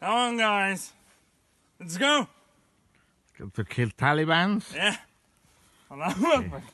Come on, guys. Let's go. to kill Talibans? Yeah.